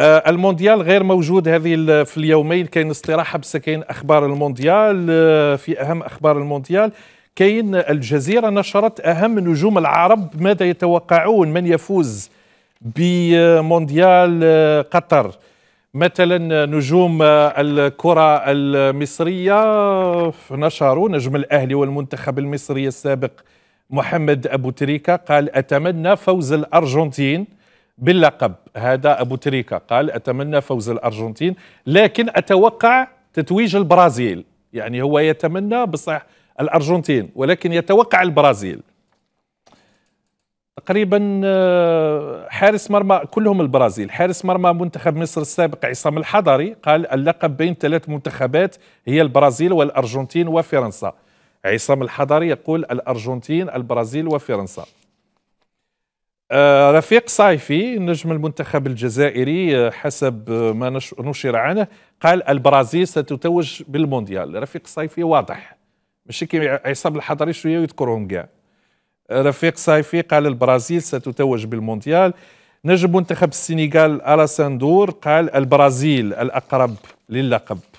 آه، المونديال غير موجود هذه في اليومين كاين استراحه بس كاين اخبار المونديال آه، في اهم اخبار المونديال كاين الجزيره نشرت اهم نجوم العرب ماذا يتوقعون من يفوز بمونديال آه، قطر مثلا نجوم الكره المصريه نشروا نجم الاهلي والمنتخب المصري السابق محمد ابو تريكه قال اتمنى فوز الارجنتين باللقب هذا أبو تريكا قال أتمنى فوز الأرجنتين لكن أتوقع تتويج البرازيل يعني هو يتمنى بصح الأرجنتين ولكن يتوقع البرازيل تقريبا آه، حارس مرمى كلهم البرازيل حارس مرمى منتخب مصر السابق عصام الحضري قال اللقب بين ثلاث منتخبات هي البرازيل والأرجنتين وفرنسا عصام الحضري يقول الأرجنتين البرازيل وفرنسا آه، رفيق صايفي نجم المنتخب الجزائري آه، حسب آه، ما نشر عنه قال البرازيل ستتوج بالمونديال رفيق صايفي واضح ماشي كي عصام الحضري شويه يذكرهم كاع رفيق صايفي قال البرازيل ستتوج بالمونديال نجم منتخب السنغال الاساندور قال البرازيل الاقرب للقب